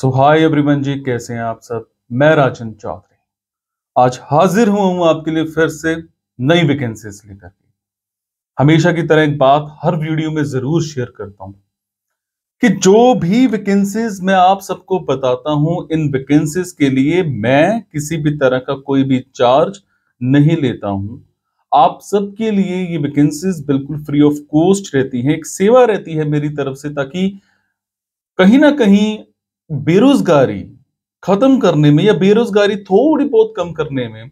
सो hi everyone जी कैसे हैं आप सब मैं राजन चौधरी आज हाजिर हुआ हूं आपके लिए फिर से नई वैकेंसीज लेकर के हमेशा की तरह एक बात हर वीडियो में जरूर शेयर करता हूं कि जो भी वैकेंसीज मैं आप सबको बताता हूं इन वैकेंसीज के लिए मैं किसी भी तरह का कोई भी चार्ज नहीं लेता हूं आप सबके लिए ये वैकेंसीज बिल्कुल फ्री ऑफ कॉस्ट रहती हैं एक सेवा रहती है मेरी तरफ से ताकि कहीं ना कहीं बेरोजगारी खत्म करने में या बेरोजगारी थोड़ी बहुत कम करने में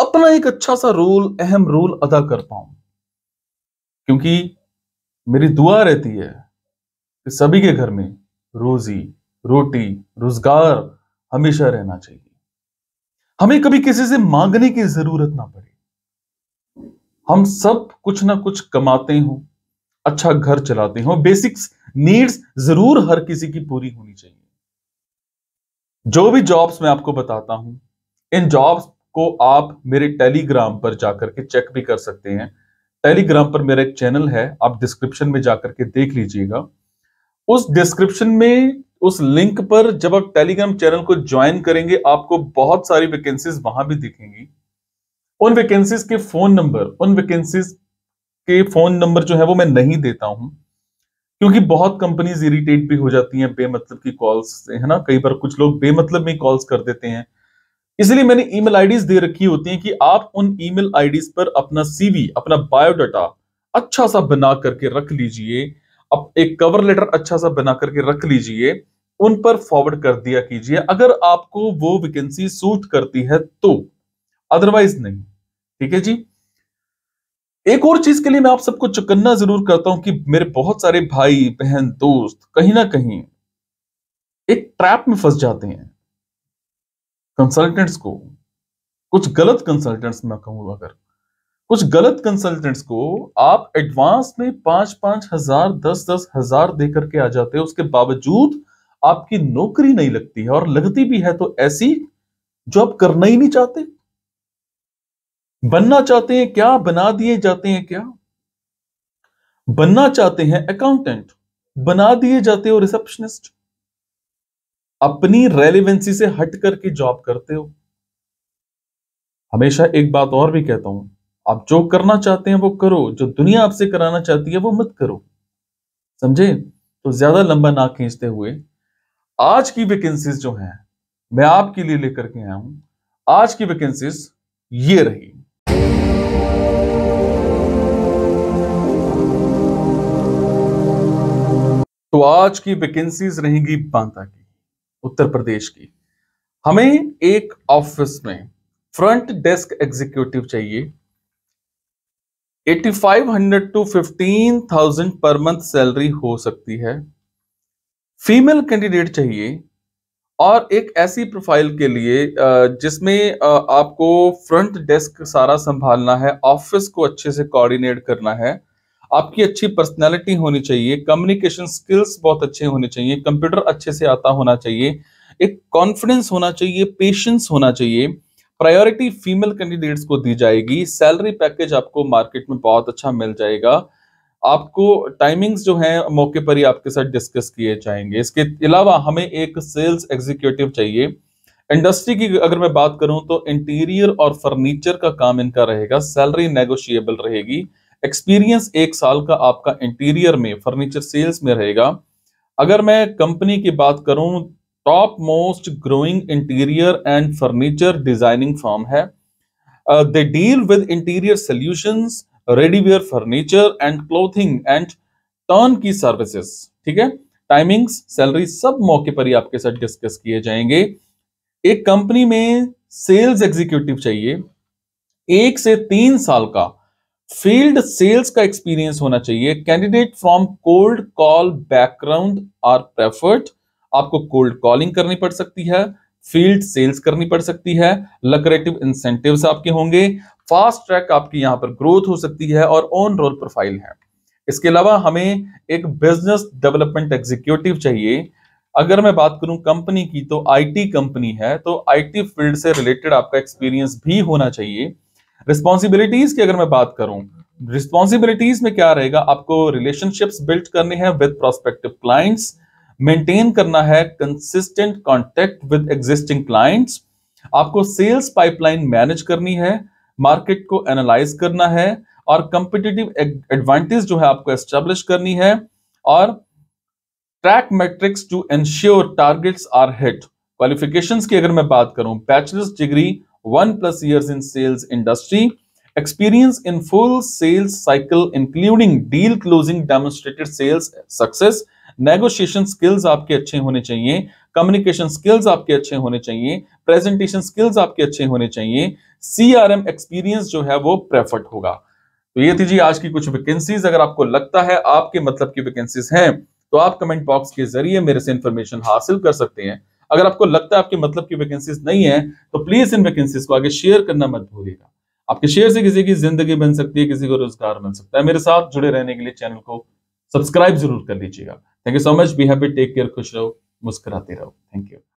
अपना एक अच्छा सा रोल अहम रोल अदा कर पाऊं क्योंकि मेरी दुआ रहती है कि सभी के घर में रोजी रोटी रोजगार हमेशा रहना चाहिए हमें कभी किसी से मांगने की जरूरत ना पड़े हम सब कुछ ना कुछ कमाते हो अच्छा घर चलाते हो बेसिक्स नीड्स जरूर हर किसी की पूरी होनी चाहिए जो भी जॉब्स मैं आपको बताता हूं इन जॉब्स को आप मेरे टेलीग्राम पर जाकर के चेक भी कर सकते हैं टेलीग्राम पर मेरा एक चैनल है आप डिस्क्रिप्शन में जाकर के देख लीजिएगा उस डिस्क्रिप्शन में उस लिंक पर जब आप टेलीग्राम चैनल को ज्वाइन करेंगे आपको बहुत सारी वैकेंसीज वहां भी दिखेंगी उन वैकेंसीज के फोन नंबर उन वैकेंसीज के फोन नंबर जो है वो मैं नहीं देता हूं क्योंकि बहुत कंपनीज इरिटेट भी हो जाती हैं बेमतलब की कॉल्स से है ना कई बार कुछ लोग बेमतलब में कॉल्स कर देते हैं इसलिए मैंने ईमेल आईडीज दे रखी होती हैं कि आप उन ईमेल आईडीज पर अपना सीवी अपना बायोडाटा अच्छा सा बना करके रख लीजिए अब एक कवर लेटर अच्छा सा बना करके रख लीजिए उन पर फॉरवर्ड कर दिया कीजिए अगर आपको वो वैकेंसी सूट करती है तो अदरवाइज नहीं ठीक है जी एक और चीज के लिए मैं आप सबको चुकन्ना जरूर करता हूं कि मेरे बहुत सारे भाई बहन दोस्त कहीं ना कहीं एक ट्रैप में फंस जाते हैं कंसल्टेंट्स को कुछ गलत कंसल्टेंट्स मैं कहूंगा अगर कुछ गलत कंसल्टेंट्स को आप एडवांस में पांच पांच हजार दस दस हजार दे करके आ जाते हो उसके बावजूद आपकी नौकरी नहीं लगती है और लगती भी है तो ऐसी जो आप करना ही नहीं चाहते बनना चाहते हैं क्या बना दिए जाते हैं क्या बनना चाहते हैं अकाउंटेंट बना दिए जाते हो रिसेप्शनिस्ट अपनी रेलिवेंसी से हट करके जॉब करते हो हमेशा एक बात और भी कहता हूं आप जो करना चाहते हैं वो करो जो दुनिया आपसे कराना चाहती है वो मत करो समझे तो ज्यादा लंबा ना खींचते हुए आज की वैकेंसीज जो हैं मैं आपके लिए लेकर के आया हूं आज की वैकेंसीज ये रही तो आज की वैकेंसीज रहेंगी बांता की उत्तर प्रदेश की हमें एक ऑफिस में फ्रंट डेस्क एग्जीक्यूटिव चाहिए 8500 टू 15000 पर मंथ सैलरी हो सकती है फीमेल कैंडिडेट चाहिए और एक ऐसी प्रोफाइल के लिए जिसमें आपको फ्रंट डेस्क सारा संभालना है ऑफिस को अच्छे से कोऑर्डिनेट करना है आपकी अच्छी पर्सनैलिटी होनी चाहिए कम्युनिकेशन स्किल्स बहुत अच्छे होने चाहिए कंप्यूटर अच्छे से आता होना चाहिए एक कॉन्फिडेंस होना चाहिए पेशेंस होना चाहिए प्रायोरिटी फीमेल कैंडिडेट्स को दी जाएगी सैलरी पैकेज आपको मार्केट में बहुत अच्छा मिल जाएगा आपको टाइमिंग्स जो हैं मौके पर ही आपके साथ डिस्कस किए जाएंगे इसके अलावा हमें एक सेल्स एग्जीक्यूटिव चाहिए इंडस्ट्री की अगर मैं बात करूं तो इंटीरियर और फर्नीचर का काम इनका रहेगा सैलरी नेगोशिएबल रहेगी एक्सपीरियंस एक साल का आपका इंटीरियर में फर्नीचर सेल्स में रहेगा अगर मैं कंपनी की बात करूं top most growing interior and furniture designing form है they deal with interior solutions ready wear furniture and clothing and turnkey services ठीक है टाइमिंग्स सैलरी सब मौके पर ही आपके साथ डिस्कस किए जाएंगे एक कंपनी में सेल्स एग्जीक्यूटिव चाहिए एक से तीन साल का फील्ड सेल्स का एक्सपीरियंस होना चाहिए candidate from cold call background are preferred आपको कोल्ड कॉलिंग करनी पड़ सकती है फील्ड सेल्स करनी पड़ सकती है लकरेटिव इंसेंटिव आपके होंगे फास्ट ट्रैक आपकी यहां पर ग्रोथ हो सकती है और ऑन रोल प्रोफाइल है इसके अलावा हमें एक बिजनेस डेवलपमेंट एग्जीक्यूटिव चाहिए अगर मैं बात करूं कंपनी की तो आईटी कंपनी है तो आईटी फील्ड से रिलेटेड आपका एक्सपीरियंस भी होना चाहिए रिस्पॉन्सिबिलिटीज की अगर मैं बात करूं रिस्पॉन्सिबिलिटीज में क्या रहेगा आपको रिलेशनशिप्स बिल्ड करनी है विद प्रोस्पेक्टिव क्लाइंट्स मेंटेन करना है consistent contact with existing clients आपको सेल्स पाइपलाइन मैनेज करनी है मार्केट को एनालाइज करना है और कंपिटेटिव एडवांटेज जो है आपको एस्टेब्लिश करनी है और track metrics to ensure targets are hit qualifications की अगर मैं बात करूं bachelor's degree 1 plus years in sales industry experience in full sales cycle including deal closing demonstrated sales success negotiation skills आपके अच्छे होने चाहिए कम्युनिकेशन स्किल्स आपके अच्छे होने चाहिए प्रेजेंटेशन स्किल्स आपके अच्छे होने चाहिए सीआरएम एक्सपीरियंस जो है वो प्रेफर्ड होगा तो ये थी जी आज की कुछ वैकेंसीज अगर आपको लगता है आपके मतलब की वैकेंसीज हैं तो आप कमेंट बॉक्स के जरिए मेरे से इंफॉर्मेशन हासिल कर सकते हैं अगर आपको लगता है आपके मतलब की वैकेंसीज नहीं है तो प्लीज इन वैकेंसीज को आगे शेयर करना मत भूलिएगा आपके शेयर से किसी की जिंदगी बन सकती है किसी को रोजगार बन सकता है मेरे साथ जुड़े रहने के लिए चैनल को सब्सक्राइब जरूर कर लीजिएगा thank you so much be happy take care खुश रहो मुस्कुराते रहो थैंक यू